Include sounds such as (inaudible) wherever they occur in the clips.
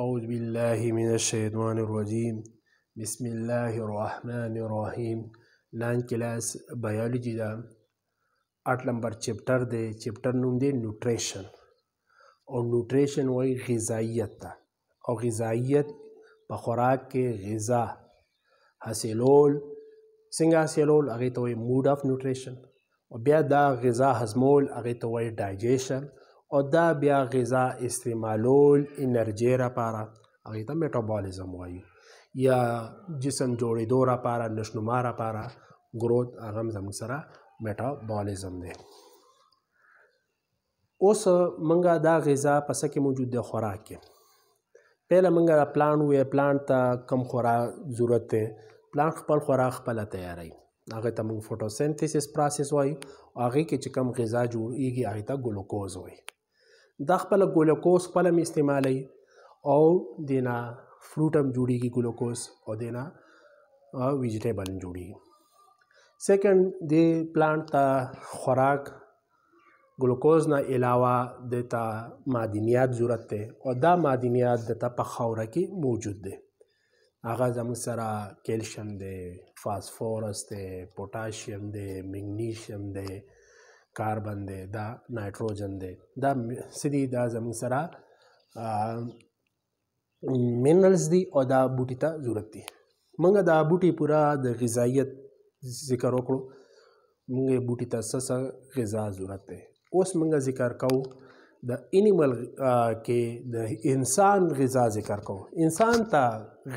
أعوذ بالله من الشیطان الرجیم بسم الله الرحمن الرحیم نان کلاس بایولوجی دا اټ نمبر چپټر دی چپټر نوم دی نیوټریشن او نیوټریشن وای غذایت ته او غذایت په خوراک کې غذا حاصلول څنګه حاصلول هغه ته وای موډ اف نیوټریشن او بیا دا غذا هضمول هغه ته وای ډایجیشن او دا بیا غذا استعمالول انرژي لپاره هغې ته میټابولیزم وایي یا جسم جوړېدو لپاره نشنما لپاره ګروت هغه هم زموږ سره میټابولیزم دی اوس منګه دا غذا په څه کې موجود دی خوراک کې پهله منګه دا پلان وې پلان ته کم خوراک ضرورت دی پلان خپل خوراک خپل تیاری هغه ته موږ فوټوسنتیسس پروسس وایو هغه کې چې کم غذا جوړیږي هغه ته ګلوکوز وایي دا خپل ګلوکوز خپل هم استعمالي او دینا فروټ هم جوړیږي ګلوکوز او دینا ویجیټیبل هم جوړیږي سیکنډ دی پلانټ ته خوراک ګلوکوز نه علاوه د تا معدنیات ضرورت ده او دا معدنیات د تا په خوره کې موجود دي هغه زموږ سره کیلشیم دی فاسفورس دی پوتاشیم دی مګنیشیم دی کاربن دی دا نایټروجن دی دا سدي دا زموږ سره منرلز دي او دا بوټي ته ضرورت دي موږ دا بوټي پورا د غذایت ذکر وکړو موږ بوټي ته څه غذا ضرورت دی اوس موږ ذکر کوو د انیمل کې د انسان غذا ذکر کوو انسان ته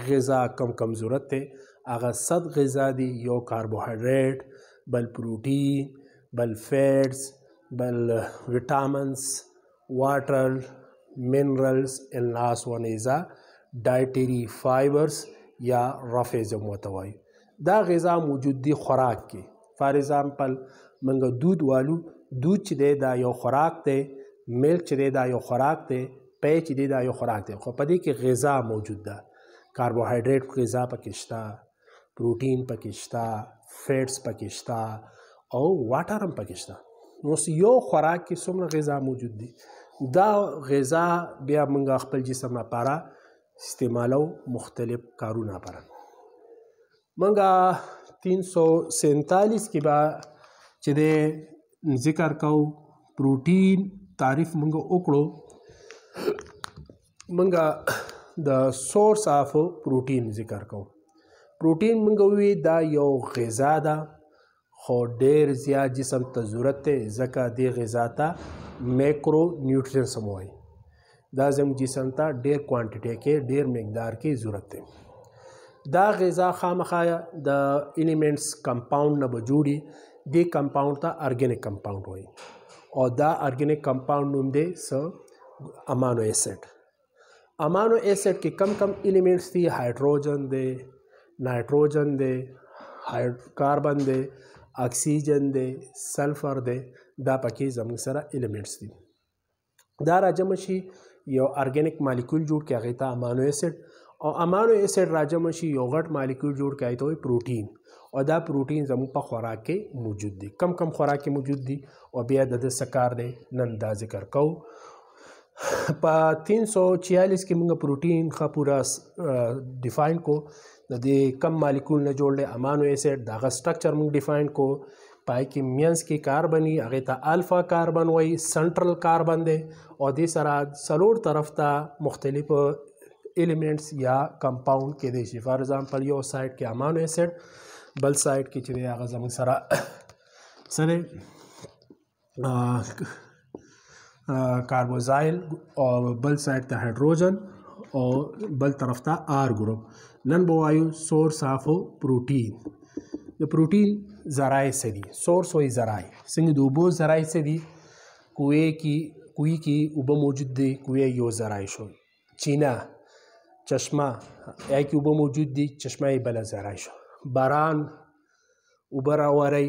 غذا کم کم ضرورت دی هغه صد غذا دي یو کاربوهایډریټ بل پروټین بل فیٹس بل وٹامنس واٹر منرلز اینڈ لاس ون از ا ډایټری فایبرز یا رافیزم وتوي دا غذا موجود دي خوراک کې فار ایگزامپل منګه دود والو دود چې دی دا یو خوراک دی ملک چې دی دا یو خوراک دی پی چې دی دا یو خوراک دی خو په دې کې غذا موجود ده کاربوهایډریټ غذا پکې شته پروټین پکې شته فیټس پکې شته او واټر هم پکې شته نو یو خوراک کې څومره غذا موجود دي دا غذا بیا موږ خپل جسم لپاره استعمالو مختلف کارونه لپاره موږ 347 کې با چې د ذکر کو پروټین تعریف موږ وکړو موږ د سورس اف پروټین ذکر کو پروټین موږ وی دا یو غذا ده خو ډیر زیات جسم ته ضرورت دی ځکه د غذا ته میکرو نیوټرینټس هم وایي دا زم جسم ته ډیر کوانټیټي کې ډیر مقدار کې ضرورت دی دا غذا خامخا د الیمنټس کمپاوند نه بجوړي دی کمپاوند ته ارګانیک کمپاوند وایي او دا ارګانیک کمپاوند نوم دی س امانو اسید امانو اسید کې کم کم الیمنټس دي هایدروجن دی نایټروجن دی کاربن دی اکسیجن دی سلفر دی دا پکې زموږ سره الیمنټس دي دا راجمع شي یو ارګانیک مالیکول جوړ کې هغه ته امانو اسید او امانو اسید راجمع شي یو غټ مالیکول جوړ کې ایته پروتین او دا پروتین زموږ په خوراک کې موجود دي کم کم خوراک کې موجود دي او بیا د سکار دی نن دا ذکر کوو په 346 کې موږ پروتین خا پورا ډیفاین کو د دې کم مالیکول نه جوړ دی امانو ایسډ دغه سټرکچر موږ ډیفاین کو پای کې مینس کې کاربنی هغه ته الفا کاربن وای سنټرل کاربن دی او دې سره سلور طرف ته مختلف ایلیمنٹس یا کمپاوند کې دي شي فار ایگزامپل یو سایډ کې امانو ایسډ بل سایډ کې چې هغه زموږ سره سره کاربوزایل او بل سایډ ته هایدروجن او بل طرف ته آر ګروپ نن به وایو سورس اف پروټین د پروټین ذرای څه دي سورس وای ذرای څنګه د اوبو ذرای څه دي کوې کې کوې کې اوبه موجود دي کوې یو ذرای شو چینا چشمه یا کې اوبه موجود دي چشمه یې بل ذرای شو باران اوبه راوري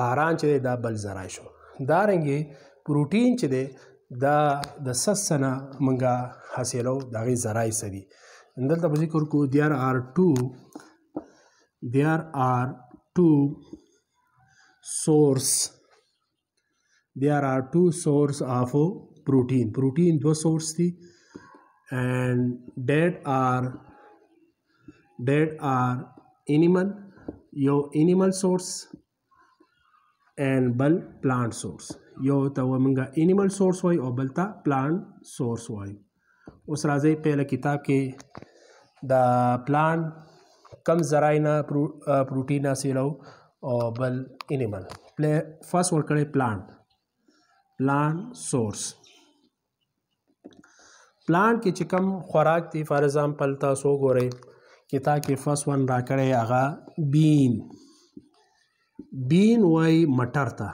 باران چې دا بل ذرای شو دا رنګه پروټین چې دی دا د سس سنه مونږه حاصلو د غي زرای سدي دلته به ذکر کو دي ار ار 2 دي ار ار 2 source there are two source of protein protein two source thi and that are that are animal your animal source and bulb plant source یو ته و مونږه انیمل سورس وای او بل ته پلان سورس وای اوس راځي په کتاب کې د پلان کم زراینا پروټین حاصلو او بل انیمل پلی فرست ور کړی پلانټ پلان سورس پلانټ کې چې کم خوراک دی فار ایگزامپل تاسو ګورئ کتا کې فرست ون را کړی هغه بین بین وای مټر ته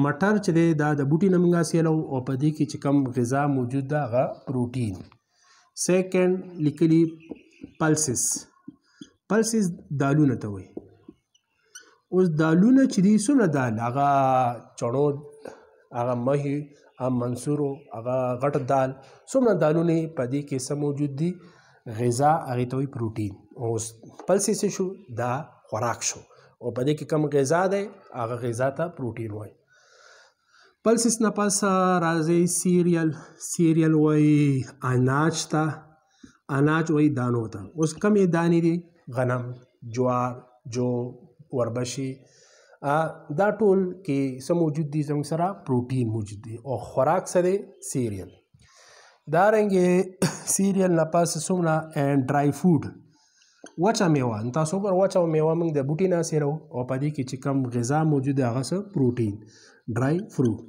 مټر چې دی دا د بوټي نه موږ سیلو او په دې کې چې کم غذا موجود ده هغه پروټین سیکنډ لیکلي پلسز پلسز دالونه ته وایي اوس دالونه چې دي څونه دال هغه چڼو هغه مہی هغه منصورو هغه غټ دال څومره دالونه په دې کې سم موجود دي غذا هغه ته پروټین اوس پلسز شو دا خوراک شو او په دې کې کم غذا ده هغه غذا ته پروټین وایي پلسس نه پاسه راځي سیریل سیریل وای اناج ته اناج وای دانو ته اوس کمې دانې دي غنم جوار جو وربشي دا ټول کې سم موجود دي زموږ سره پروتین موجود دي او خوراک سره سیریل دا رنګه سیریل نه پاسه سمنا اینڈ ډرای فود وچه میوه تاسو پر وچه میوه موږ د بوټي نه سره او پدې کې چې کم غذا موجوده هغه سره پروتین ډرای فروټ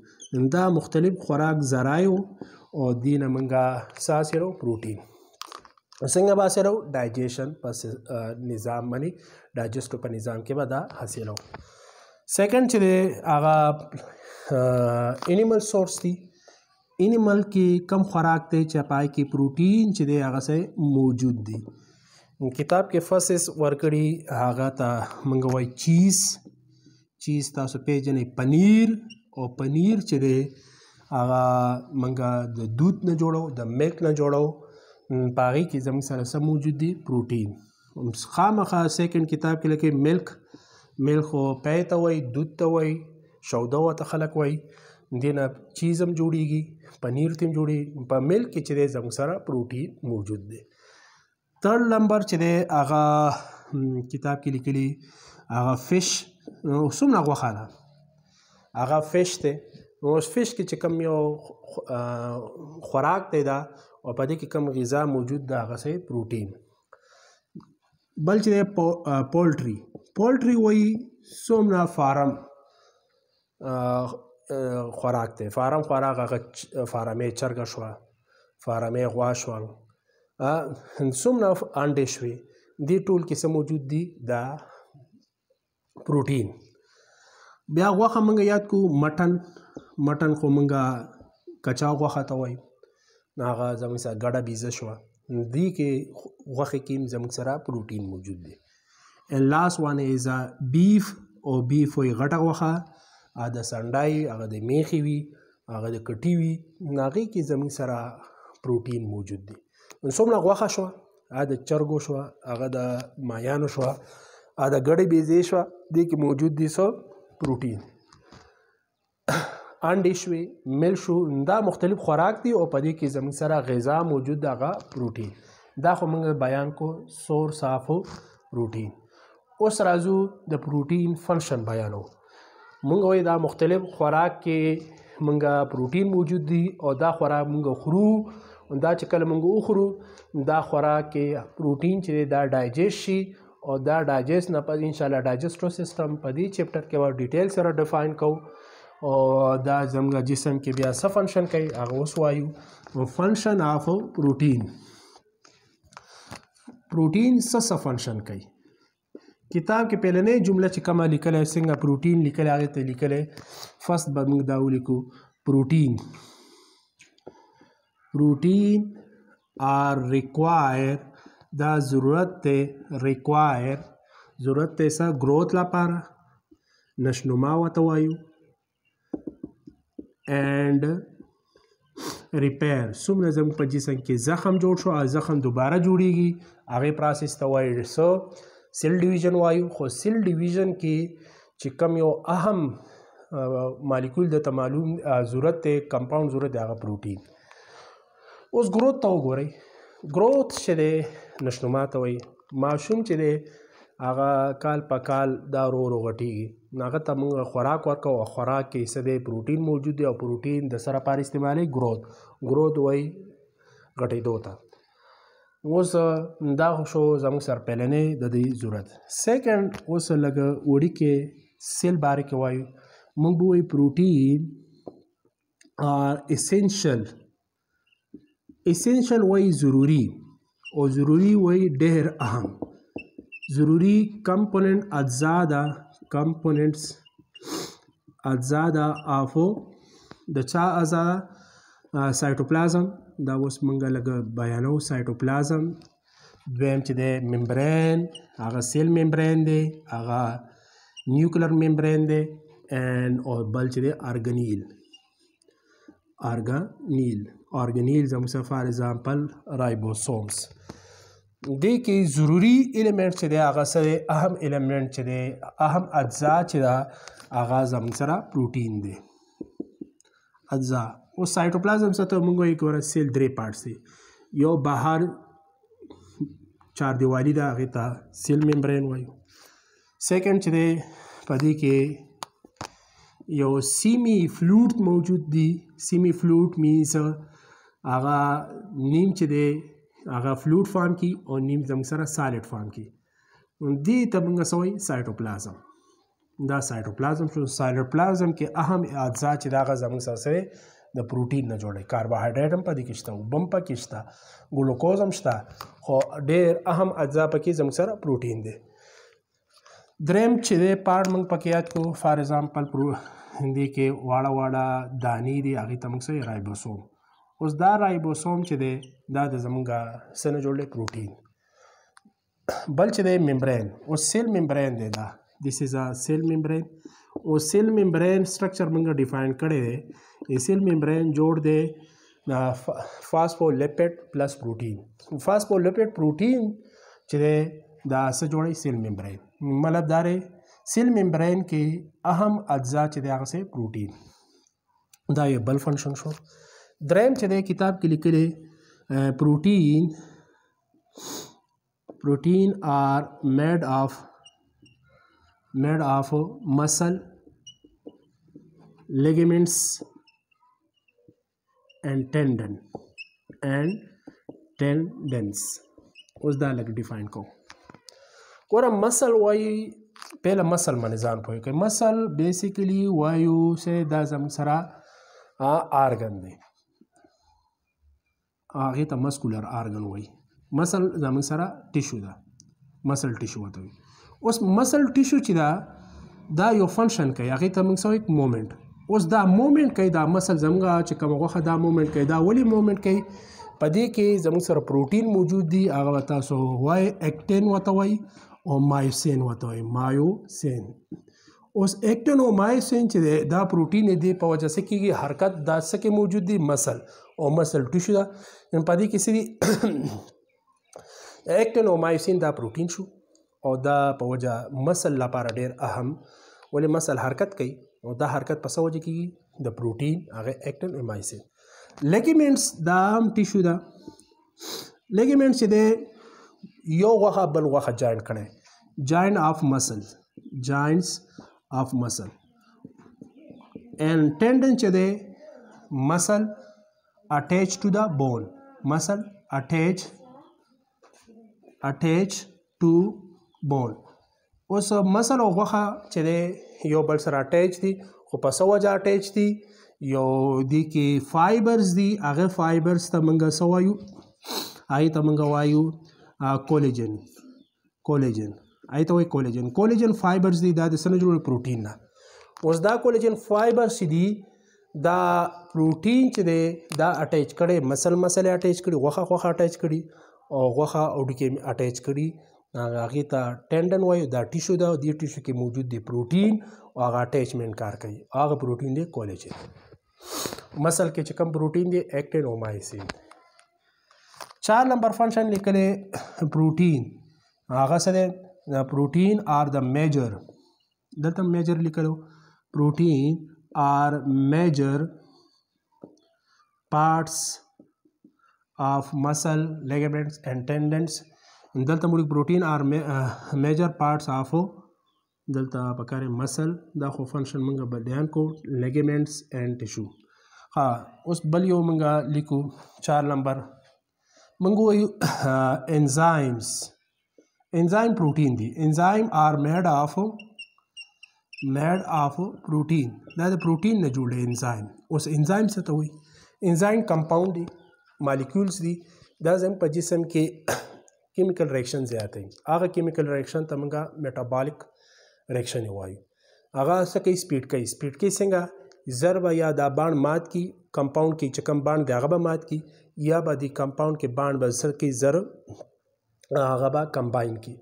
دا مختلف خوراک ذرایو او دینه منګه ساسرو پروتین څنګه به سره ډایجیشن پس نظام باندې ډایجسټ په نظام کې به دا حاصلو سیکنډ چې هغه انیمل سورس دی انیمل کې کم خوراک ته چپای کې پروتین چې دی هغه سه موجود دی کتاب کې فسس ورکړي هغه ته منګوي چیز چیز تاسو پیژنې پنیر او پنیر چې دی هغه مونږه د دود نه جوړو د ملک نه جوړو پاغي کې زموږ سره سم موجود دي پروتین خامخا سیکنډ کتاب کې لکه ملک ملک خو پې ته وای دود ته وای شوده ته خلک وای دینه چیزم جوړیږي پنیر تیم جوړي په ملک کې چې زموږ سره پروتین موجود دی تر نمبر چې دی هغه کتاب کې لیکلي هغه فش اوسم نه غوخاله هغه فش دی نو اوس فش کې چې کوم یو خوراک دی دا او په دې کې کوم غذا موجود ده هغه سي پروټین بل چې پولټري پولټري وایي سومنا فارم خوراک دی فارم خوراک هغه فارمې چرګه شو فارمې غوا شو څومره انډې شوې دې ټول کې څه موجود دي دا پروټین بیا غوخه مونږ یاد کو مټن مټن خو مونږه کچا غوخه ته وای هغه زموږ سره ګډه بیزه شو دی کې غوخه کې زموږ سره پروتین موجود دی and last one is a beef او beef وي غټه غوخه د سنډای هغه د میخي وي هغه د کټي وي هغه کې زموږ سره پروتین موجود دی نو څومره غوخه شو هغه د چرګو شو هغه د مایانو شو هغه د ګړې بیزې شو دې کې موجود دي سو پروټین انډې شوې مل شو دا مختلف خوراک دي او په دې کې زموږ سره غذا موجود دغه پروټین دا خو موږ بیان کو سور صافو پروټین اوس راځو د پروټین فنکشن بیانو موږ وې دا مختلف خوراک کې موږ پروټین موجود دي او دا خوراک موږ خورو دا چې کله موږ وخورو دا خوراک کې پروټین چې دا ډایجست شي और the digest न इनशाला डाइजेस्टो सिस्टम पदी चैप्टर के बाद डिटेल से डिफाइन कहूँ और दा जमगा जिसम के बया स फंक्शन कई आगोस वायु फंक्शन ऑफ प्रोटीन प्रोटीन स स फंक्शन कही किताब के पहले नहीं जुमला चिकमा लिखल है सिंगा प्रोटीन लिखल आगे तो लिखल है फर्स्ट बमंग दाऊ लिखो प्रोटीन प्रोटीन आर रिक्वायर دا ضرورت دی ریکوایر ضرورت دی څه growth لپاره نشنما ورته وایو and repair څومره زموږ په جسم کې زخم جوړ شو او زخم دوباره جوړیږي هغه پروسس ته وایي سو سیل ډیویژن وایو خو سیل ډیویژن کې چې کم یو اهم مالیکول د معلوم ضرورت ته کمپاوند ضرورت هغه پروتین اوس گروث ته وګورئ گروث شته نشنو ماتوي ماشوم چې دی هغه کال په کال دا رو رو غټیږي هغه ته موږ خوراک ورکو او خوراک کې څه دی پروټین موجود دی او پروټین د سره پاره استعمالي ګروث ګروث وای غټېدو ته اوس دا شو زموږ سرپلنې د دې ضرورت سیکنډ اوس لګ وړي کې سیل باره کې وایو موږ به وایي پروټین آر اسینشل اسینشل وایي ضروری او ضروری وای ډېر اهم ضروری کمپوننت اجزا دا کمپوننتس اجزا دا افو د چا اجزا سایټوپلازم دا اوس مونږه لګ بیانو سایټوپلازم دویم چې د ممبرین هغه سیل ممبرین دی هغه نیوکلر ممبرین دی ان او بل چې د ارګنیل ارګانیل ارګانیلز مثلا فار ایگزامپل رایبوسومز دې کې ضروری الیمنٹ چې دی هغه سره اهم الیمنٹ چې دی اهم اجزا چې دا هغه زم سره پروتین دی اجزا او سایټوپلازم سره موږ یو کور سیل درې پارټس دي یو بهر چار دیوالي دا هغه ته سیل ممبرین وایو سیکنډ چې دی پدې کې یو سیمی فلوټ موجود دی سیمی فلوټ مینز هغه نیم چې دی هغه فلوټ فارم کی او نیم زموږ سره سالډ فارم کی دې ته موږ سوي سایټوپلازم دا سایټوپلازم شو سایټوپلازم کې اهم اجزا چې دا زموږ سره سره د پروټین نه جوړي کاربوهایډریټ هم پدې کې شته وبم پکې شته ګلوکوز هم شته خو ډېر اهم اجزا پکې زموږ سره پروټین دی دریم چې دی پاړ موږ پکې یاد کړو فار ایگزامپل پرو دې کې واړه واړه دانې دي هغې ته موږ څه رایبوسوم اوس دا رایبوسوم چې دی دا د زمونږه څه نه جوړ دی پروټین بل چې دی ممبرین او سیل ممبرین دی دا دیس از ا سیل ممبرین او سیل ممبرین سټرکچر موږ ډیفاین کړی دی سیل ممبرین جوړ دی فاسفولیپټ پلس پروټین فاسفولیپټ پروټین چې دی دا څه جوړی سیل ممبرین मतलब दारे सेल मेम्ब्रेन के अहम अज्जा चे से प्रोटीन द ये बल फंक्शन शो द्रैम चे किताब के लिखे protein protein are made of made of muscle ligaments and tendon and tendons उस दा लग डिफाइन को ګوره مسل وایي پهله مسل باندې ځان پوه کوي مسل بیسیکلی وایو چې دا زموږ سره آرګن دی هغې ته مسکولر آرګن وایي مسل زموږ سره ټیشو ده مسل ټیشو ورته وایي اوس مسل ټیشو چې ده دا یو فنکشن کوي هغې ته موږ سویک مومنټ اوس دا مومنټ کوي دا مسل زموږ چې کوم غوښه دا مومنټ کوي دا ولې مومنټ کوي په دې کې زموږ سره پروټین موجود دی هغه تاسو وای اکټین وته وای اومایوسین وته وایي مایوسین اوس ایکټن او مایوسین چې دا پروتین دی په وجه سره کیږي حرکت دا سکه موجود دی مسل او مسل ټیشو دا ان پدې کې سری ایکټن او مایوسین دا پروتین شو او دا په وجه مسل لپاره ډیر اهم ولې مسل حرکت کوي او دا حرکت په سوجه کیږي د پروتین هغه ایکټن او مایوسین لیګیمنټس دا هم ټیشو دا لیګیمنټس چې دی یو غوخه بل غوخه جاینټ کړئ جاینټ اف مسل جاینټس اف مسل and tendon چې دی muscle attached to the bone muscle attached attached to bone اوس مسل او غوخه چې دی یو بل سره اٹیچ دي خو په سو وجه اٹیچ دي یو دی کې فایبرز دي هغه فایبرز ته موږ سوایو آی ته موږ وایو کولیجن کولیجن ایته وای کولیجن کولیجن فایبرز دي دا د سره جوړ پروتین نه اوس دا کولیجن فایبر سي دي دا پروتین چې دی دا اٹیچ کړي مسل مسل اٹیچ کړي غوخه غوخه اٹیچ کړي او غوخه اوډکې اٹیچ کړي هغه ته ټینډن وایو دا ټیشو دا دی ټیشو کې موجود دی پروتین او هغه اٹیچمنت کار کوي هغه پروتین دی کولیجن مسل کې چې کوم پروتین دی اکټین اومایسین चार नंबर फंक्शन लिख ले प्रोटीन आगा सदे प्रोटीन आर द मेजर दल तो मेजर लिख लो protein are major parts of muscle ligaments and tendons तो मुड़ी protein are major parts of दलता तो पकारे मसल दा खो फंक्शन मंगा बयान को लेगमेंट्स एंड टिश्यू हाँ उस बलियो मंगा लिखो चार number موږ وایو انزایمز انزایم پروټین دي انزایم آر میډ اف میډ اف پروټین دا د پروټین نه جوړ انزایم اوس انزایم څه ته وایي انزایم کمپاوند دي مالیکولز دي دا زم په جسم کې کیمیکل ریاکشن زیاتې هغه کیمیکل ریاکشن ته موږ میټابولیک ریاکشن وایو هغه څه کوي سپیډ کوي سپیډ کې څنګه ضرب یا دا باند مات کی کمپاوند کې چې کم باند دی هغه به مات کی یا به د کمپاوند کې بانډ به سر کې زر هغه به کمباین کی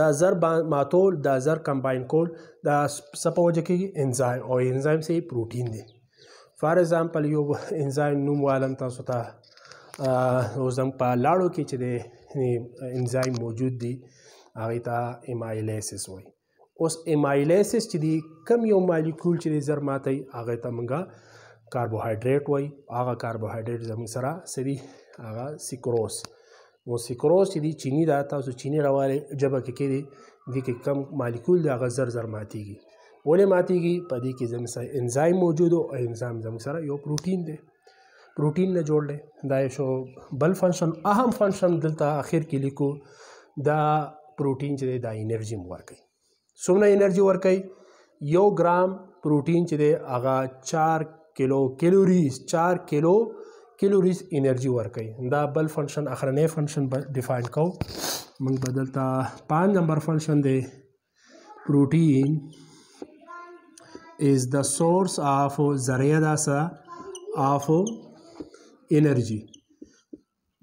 دا زر ماتول دا زر کمباین کول دا سپوجه کې انزایم او انزایم سه پروتین دی فار ایگزامپل یو انزایم نوم والم تاسو ته اوسم په لاړو کې چې د انزایم موجود دی هغه ته ایمایلیسس وایي اوس ایمایلیسس چې دی کم یو مالیکول چې زر ماتي هغه ته مونږه کاربوهایډریټ وای هغه کاربوهایډریټ زموږ سره سدي هغه سیکروز نو سیکروز چې دی چینی دا تاسو چینی راواله جبه کې کې دی د کې کم مالیکول د هغه زر زر ماتيږي ولې ماتيږي په دې کې زموږ سره انزایم موجود او انزایم زموږ سره یو پروتین دی پروتین نه جوړ دی دا شو بل فنکشن اهم فنکشن دلته اخر کې لیکو دا پروتین چې دی دا انرژي ورکوي څومره انرژي ورکوي یو ګرام پروتین چې دی هغه 4 کیلو کیلوریز 4 کیلو کیلوریز انرژي ورکوي دا بل فنکشن اخرنی فنکشن ډیفاین کو موږ بدلتا 5 نمبر فنکشن دی پروتین is the source of ذریعہ داسا of energy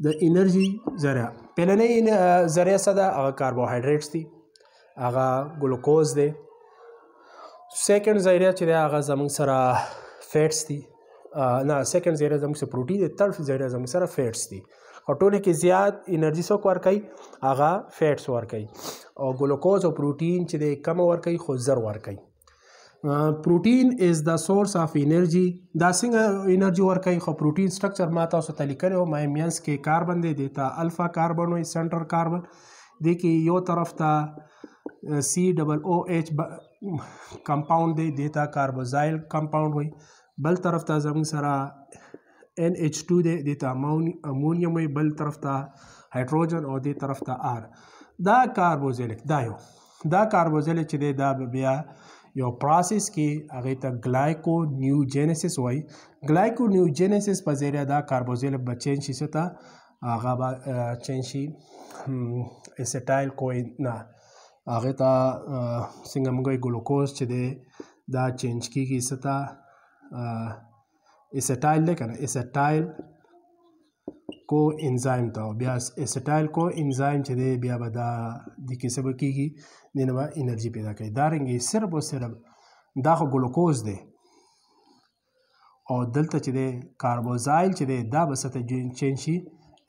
د انرژي ذریعہ پهلنې ذریعہ صدا هغه کاربوهایډریټس دي هغه ګلوکوز دی سیکنډ ذریعہ چې هغه زمون سره فیټس دي نه سیکنډ زیره زموږ سره پروټین دي ترډ زیره زموږ سره فیټس دي او ټوله کې زیات انرژي څوک ورکوي هغه فیټس ورکوي او ګلوکوز او پروټین چې د کم ورکوي خو زر ورکوي پروټین از د سورس اف انرژي دا څنګه انرژي ورکوي خو پروټین سټرکچر ما تاسو ته لیکلی او ما مینس کې کاربن دی د ته الفا کاربن وي سنټر کاربن دی کې یو طرف ته سی ډبل او ایچ کمپاوند دی د ته کاربوزایل کمپاوند وي بل طرف ته زموږ سره ان ایچ 2 دی د ته امونیم بل طرف ته هایدروجن او د طرف ته آر دا کاربوزیلیک دا یو دا کاربوزیلیک چې دی دا بیا یو پروسس کې هغه ته ګلایکو نیوجنسس وای ګلایکو نیوجنسس په ذریعہ دا کاربوزیلیک بچین شي ستا هغه با چین شي اسټایل کوین نه هغه ته څنګه موږ ګلوکوز چې دی دا چینج کیږي ستا اسټایل دی کنه اسټایل کو انزایم ته بیا اسټایل کو انزایم چې دی بیا به دا د کیسه به کیږي دنه به انرژي پیدا کوي دا رنګي صرف او صرف دا خو ګلوکوز دی او دلته چې دی کاربوزایل چې دی دا به څه ته چینج شي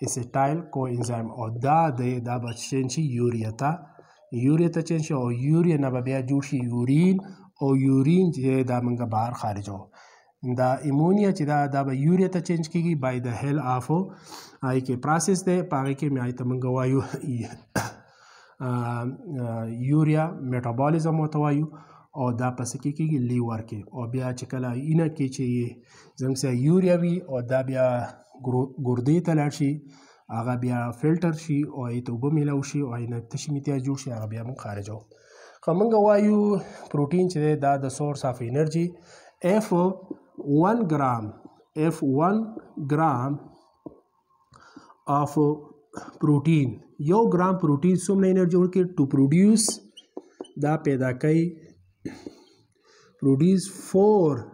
اسټایل کو انزایم او دا دی دا به چینج شي یوریا ته یوریا ته چینج شي او یوریا نه به بیا جوړ شي یورین او یورین چې دا منګه بهر خارجو دا ایمونیا چې دا دا به یوریا ته چینج کیږي بای د هیل اف آی کې پروسس دی پاره کې مې آی ته مونږ وایو (coughs) یوریا میټابولیزم وتوایو او دا پس کې کیږي لیور کې او بیا چې کله اینه کې چې زموږ سره یوریا وي او دا بیا ګردې ته لاړ شي هغه بیا فلټر شي او ای ته وب ملو شي او اینه تشمیتیا جوړ شي هغه بیا مونږ خارجو خو مونږ وایو پروتین چې دا د سورس اف انرژي اف one gram if one gram of protein your gram protein so many energy work to produce the pedakai produce 4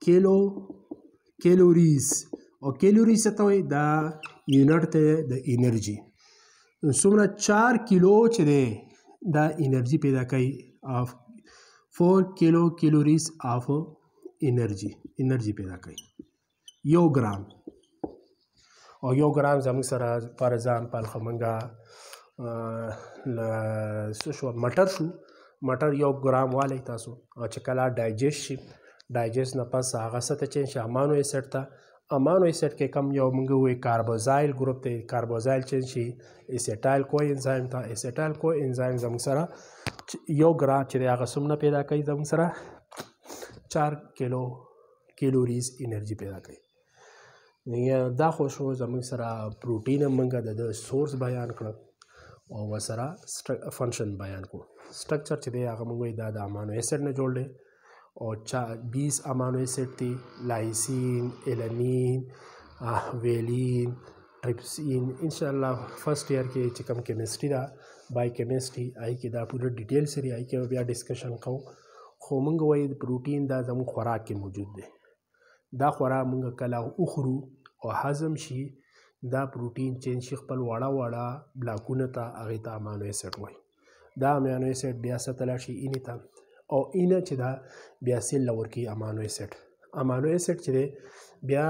kilo calories और calorie से तो द यूनिट ते द एनर्जी सुमना चार kilo चे द एनर्जी पैदा कई of four kilo calories of انرژي انرژي پیدا کوي یو ګرام او یو ګرام زموږ سره فار ایگزامپل خمنګا ل سوشو مټر شو مټر یو ګرام والی تاسو او چې کله ډایجست شي ډایجست نه پس هغه څه ته چې شامانو یې سټ ته امانو ایسټ کې کم یو موږ وې کاربوزایل ګروپ ته کاربوزایل چین شي ایسټایل کو انزایم ته ایسټایل کو انزایم زموږ سره یو ګرام چې هغه سمنه پیدا کوي زموږ سره 4 کیلو کیلوریز انرژي پیدا کوي دا خو شو زموږ سره پروټین منګه د سورس بیان کړ او وسره فنکشن بیان کو سټرکچر چې دی هغه موږ دا د امانو اسید نه جوړ دی او 20 امانو اسید دي لایسین الامین ویلین ټریپسین ان شاء الله فرست ایئر کې چې کوم کیمسټري دا بای کیمسټري آی کې دا پوره ډیټیل سری آی کې بیا ډسکشن کوو خو موږ وایو پروټین دا زموږ خوراک کې موجود دی دا خوراک موږ کله وخورو او هضم شي دا پروټین چینج شي خپل واړه واړه بلاکونه ته هغې ته امانو ایسډ وایي دا امانو ایسډ بیا څه ته لاړ شي اینې ته او اینه چې دا بیا سیل له ورکوي امانو ایسډ امانو ایسډ چې دی بیا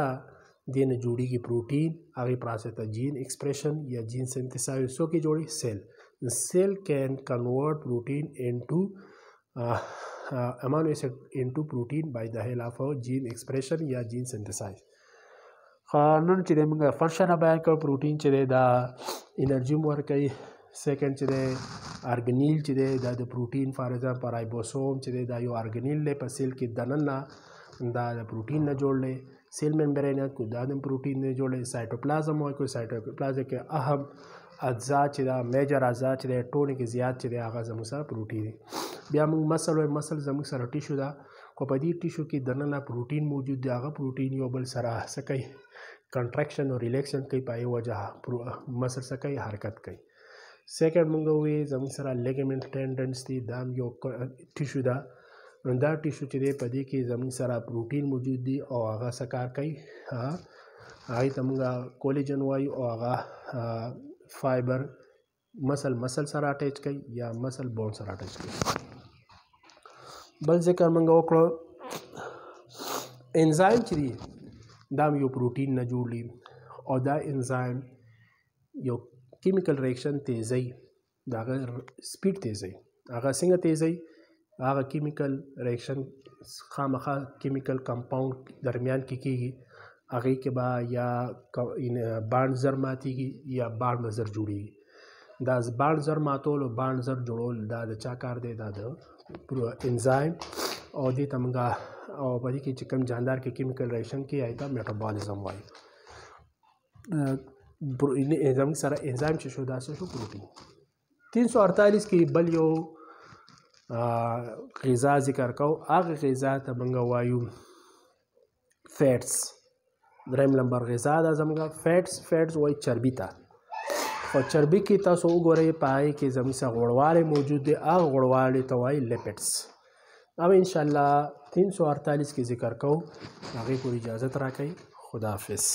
دې نه جوړیږي پروټین هغې پراسه ته جین ایکسپریشن یا جین سنتسایز څو کې جوړي سیل سیل کین کنورټ پروټین انټو अमानो एसिड इनटू प्रोटीन बाय د هیلپ او جین ایکسپریشن یا جین سنتسایز قانون چې موږ فنکشن بیان کړ پروټین چې دا انرژي مور کوي سیکنډ چې دی ارګنیل چې دی دا د پروټین فار ایگزامپل رایبوسوم چې دی دا یو ارګنیل دی په سیل کې دننه دا د پروټین نه جوړلې سیل ممبرین کو دا د پروټین نه جوړلې سایټوپلازم وایي کو سایټوپلازم کې اهم اجزا چې دا میجر اجزا چې د ټونیک زیات چې د هغه زموږ سره پروټین دي بیا موږ مسل وي مسل زموږ سره ټیشو ده خو په دې ټیشو کې دننه پروټین موجود دی هغه پروټین یو بل سره سکی کنټراکشن او ریلیکشن کوي په یو وجه مسل سکی حرکت کوي سیکنډ مونږ وی زموږ سره لیګمنټ ټینډنس دي دا یو ټیشو ده دا ټیشو چې دی په دې کې زموږ سره پروټین موجود دی او هغه څه کار کوي هغه ته موږ کولیجن وایو او هغه فایبر مسل مسل سره اټیچ کوي یا مسل بون سره اټیچ کوي بل ذکر منګه وکړو انزایم چې دی دا یو پروتین نه جوړلی او دا انزایم یو کیمیکل ریاکشن تیزي دا سپیډ تیزي هغه څنګه تیزي هغه کیمیکل ریاکشن خامخا کیمیکل کمپاوند درمیان کې کی کیږي هغې کې به یا بانډ زر ماتیږي یا بانډ به زر جوړیږي دا بانډ زر ماتول او بانډ زر جوړول دا د چا کار دی دا د انزایم او دې ته موږ او په دې کې چې کوم جاندار کې کیمیکل ریشن کې آیته میټابولیزم وایي زموږ سره انزایم چې شو دا څه شو پروټین 348 کې بل یو غذا ذکر کو هغه غذا ته موږ وایو فیټس دریم نمبر غذا ده زموږ فیټس فیټس وای چربي ته خو چربي کې تاسو وګورئ پای کې زموږ سره غوړوالی موجود دی هغه غوړوالی ته وای لپټس او ان شاء الله 348 کې ذکر کوو هغه پوری اجازه راکړئ خداحافظ